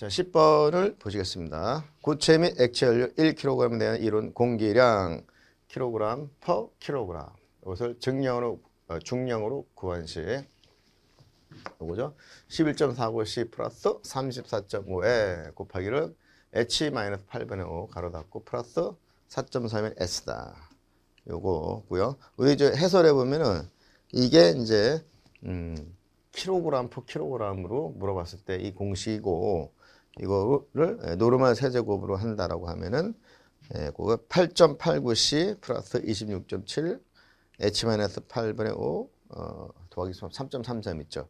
자, 10번을 보시겠습니다. 고체 및 액체 연료 1kg에 대한 이론 공기량 kg per kg 이것을 증량으로, 어, 중량으로 구한 시 요거죠. 11.49C 플러스 34.5에 곱하기를 H 8분의 5 가로 닫고 플러스 4.3은 S다. 요거고요. 우리 이제 해설해 보면은 이게 이제 음 킬로그램 퍼킬로으로 물어봤을 때 이 공식이고 이거를 노르만 세제곱으로 한다라고 하면은 8.89C 예, 플러스 26.7 H-8분의 5 어, 더하기 3 3점 있죠.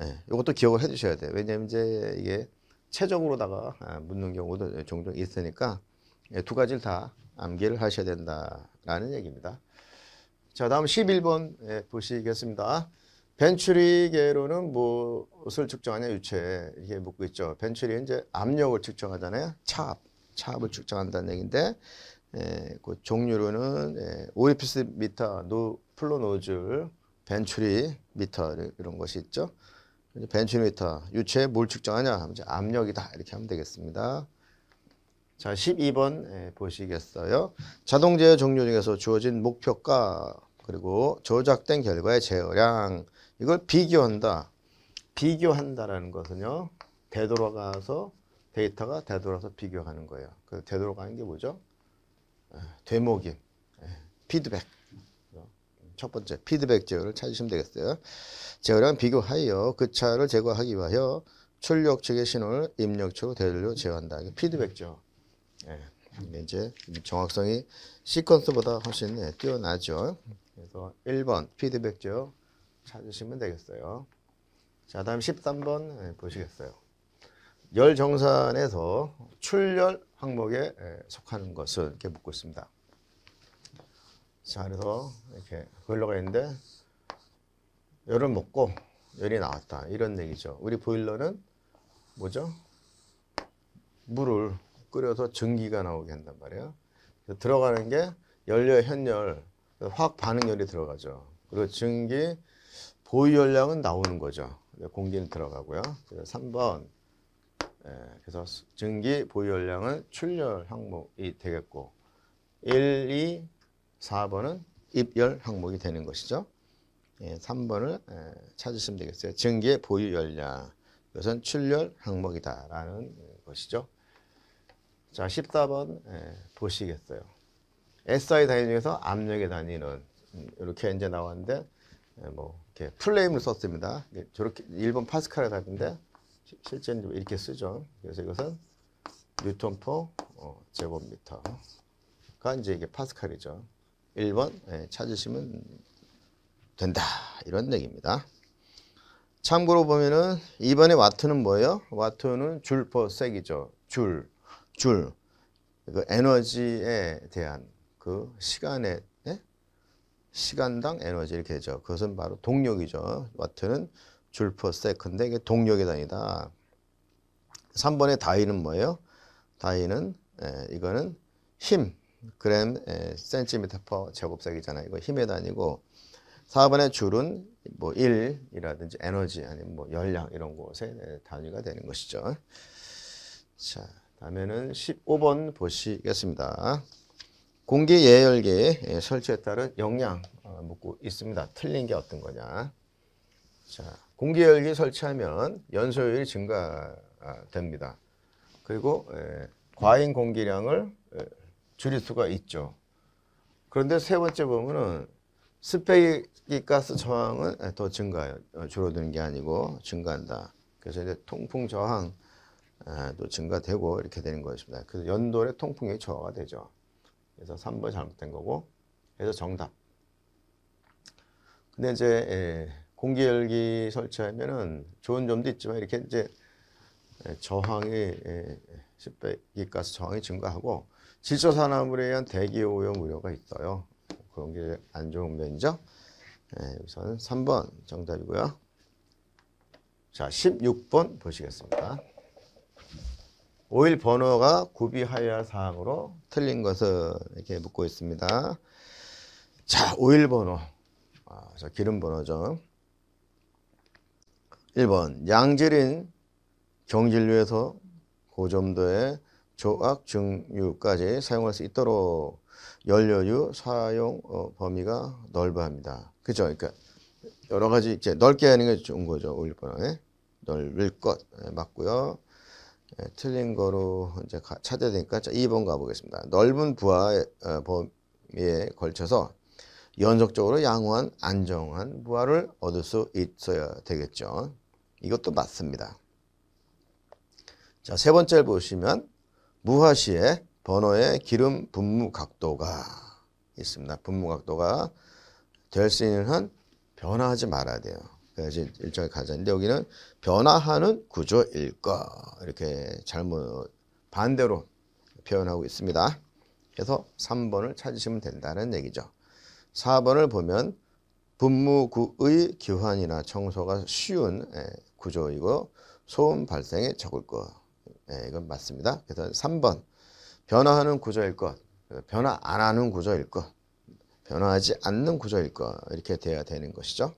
예, 이것도 기억을 해주셔야 돼요. 왜냐면 하 이제 이게 최적으로다가 아, 묻는 경우도 종종 있으니까 예, 두 가지를 다 암기를 하셔야 된다라는 얘기입니다. 자 다음 11번 예, 보시겠습니다. 벤츄리계로는 무엇을 측정하냐 유체 이게 묻고 있죠. 벤츄리 이제 압력을 측정하잖아요. 차압, 차압을 측정한다는 얘기인데 에, 예, 그 종류로는 예, 오리피스 미터, 노 플로 노즐, 벤츄리 미터 이런 것이 있죠. 벤츄리 미터 유체에 뭘 측정하냐? 이제 압력이다 이렇게 하면 되겠습니다. 자, 12번 예, 보시겠어요. 자동제어 종류 중에서 주어진 목표가 그리고 조작된 결과의 제어량 이걸 비교한다. 비교한다라는 것은요. 되돌아가서 데이터가 되돌아서 비교하는 거예요. 그 되돌아가는 게 뭐죠? 되목임, 피드백. 첫 번째 피드백 제어를 찾으시면 되겠어요. 제어량 비교하여 그 차를 제거하기 위하여 출력 측의 신호를 입력 측으로 되돌려 제어한다. 피드백 제어. 예. 이제 정확성이 시퀀스보다 훨씬 예, 뛰어나죠. 그래서 1번 피드백죠. 찾으시면 되겠어요. 자, 다음 13번 예, 보시겠어요. 열 정산에서 출열 항목에 예, 속하는 것은 이렇게 묻고 있습니다. 자, 그래서 이렇게 보일러가 있는데 열은 먹고 열이 나왔다. 이런 얘기죠. 우리 보일러는 뭐죠? 물을 끓여서 전기가 나오게 한단 말이에요. 들어가는 게 열열 현열 화학 반응열이 들어가죠. 그리고 증기 보유 열량은 나오는 거죠. 네, 공기는 들어가고요. 3번 예, 그래서 증기 보유 열량은 출열 항목이 되겠고 1, 2, 4번은 입열 항목이 되는 것이죠. 3번을 예, 예, 찾으시면 되겠어요. 증기의 보유 열량. 이것은 출열 항목이다라는 것이죠. 자, 14번 보시겠어요. SI 단위 중에서 압력의 단위는 음, 이렇게 이제 나왔는데 예, 뭐 이렇게 플레임을 썼습니다. 저렇게 1번 파스칼의 답인데 실제는 이렇게 쓰죠. 그래서 이것은 뉴턴 퍼 어, 제곱미터가 이제 이게 파스칼이죠. 1번 예, 찾으시면 된다. 이런 얘기입니다. 참고로 보면은 이번에 와트는 뭐예요? 와트는 줄퍼 색이죠. 줄, 줄. 그 에너지에 대한 그 시간에 네? 시간당 에너지 이렇게 되죠. 그것은 바로 동력이죠. 와트는 줄퍼 세컨데 이게 동력의 단위다. 3번의 다이는 뭐예요? 다이는 에, 예, 이거는 힘 그램 에, 예, 센티미터 퍼 제곱색이잖아요. 이거 힘의 단위고 4번의 줄은 뭐 1이라든지 에너지 아니면 뭐 열량 이런 것의 단위가 되는 것이죠. 자, 다음에는 15번 보시겠습니다. 공기 예열기 예, 설치에 따른 영향 어, 묻고 있습니다. 틀린 게 어떤 거냐. 자, 공기 예열기 설치하면 연소율이 증가됩니다. 아, 그리고 예, 과잉 공기량을 예, 줄일 수가 있죠. 그런데 세 번째 보면은 스페기 가스 저항은 더 증가해요. 어, 줄어드는 게 아니고 증가한다. 그래서 이제 통풍 저항도 아, 증가되고 이렇게 되는 것입니다. 그래서 연돌의 통풍이 저하가 되죠. 그래서 3번이 잘못된 거고 그래서 정답. 근데 이제 예, 공기열기 설치하면은 좋은 점도 있지만 이렇게 이제 예, 저항이 10배기 예, 가스 저항이 증가하고 질소 산화물에 의한 대기 오염 우려가 있어요. 그런 게 안 좋은 면이죠. 우선 3번 정답이고요. 자, 16번 보시겠습니다. 5일 번호가 구비하여야 할 사항으로 틀린 것을 이렇게 묻고 있습니다. 자, 오일 번호. 아, 저 기름 번호죠. 1번 양질인 경질류에서 고점도의 조악 증류까지 사용할 수 있도록 연료유 사용 어, 범위가 넓어 합니다. 그죠? 그러니까 여러 가지 이제 넓게 하는 게 좋은 거죠. 오일 번호에 넓을 것 네, 맞고요. 예, 틀린 거로 이제 찾아야 되니까 자, 2번 가보겠습니다. 넓은 부하 어, 범위에 걸쳐서 연속적으로 양호한 안정한 부하를 얻을 수 있어야 되겠죠. 이것도 맞습니다. 자, 세 번째 보시면 무화시에 번호의 기름 분무 각도가 있습니다. 분무 각도가 될 수 있는 한 변화하지 말아야 돼요. 이서 일절 정 가자인데 여기는 변화하는 구조일거 이렇게 잘못 반대로 표현하고 있습니다. 그래서 3번을 찾으시면 된다는 얘기죠. 4번을 보면 분무구의 기환이나 청소가 쉬운 예, 구조이고 소음 발생에 적을 거 예, 이건 맞습니다. 그래서 3번 변화하는 구조일 것, 변화 안 하는 구조일 것, 변화하지 않는 구조일 것 이렇게 돼야 되는 것이죠.